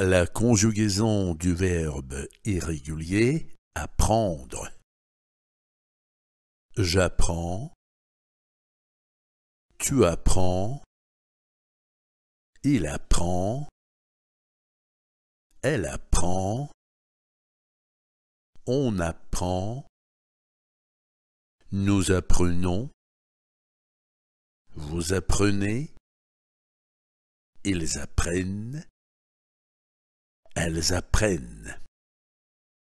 la conjugaison du verbe irrégulier apprendre. J'apprends. Tu apprends. Il apprend. Elle apprend. On apprend. Nous apprenons. Vous apprenez. Ils apprennent elles apprennent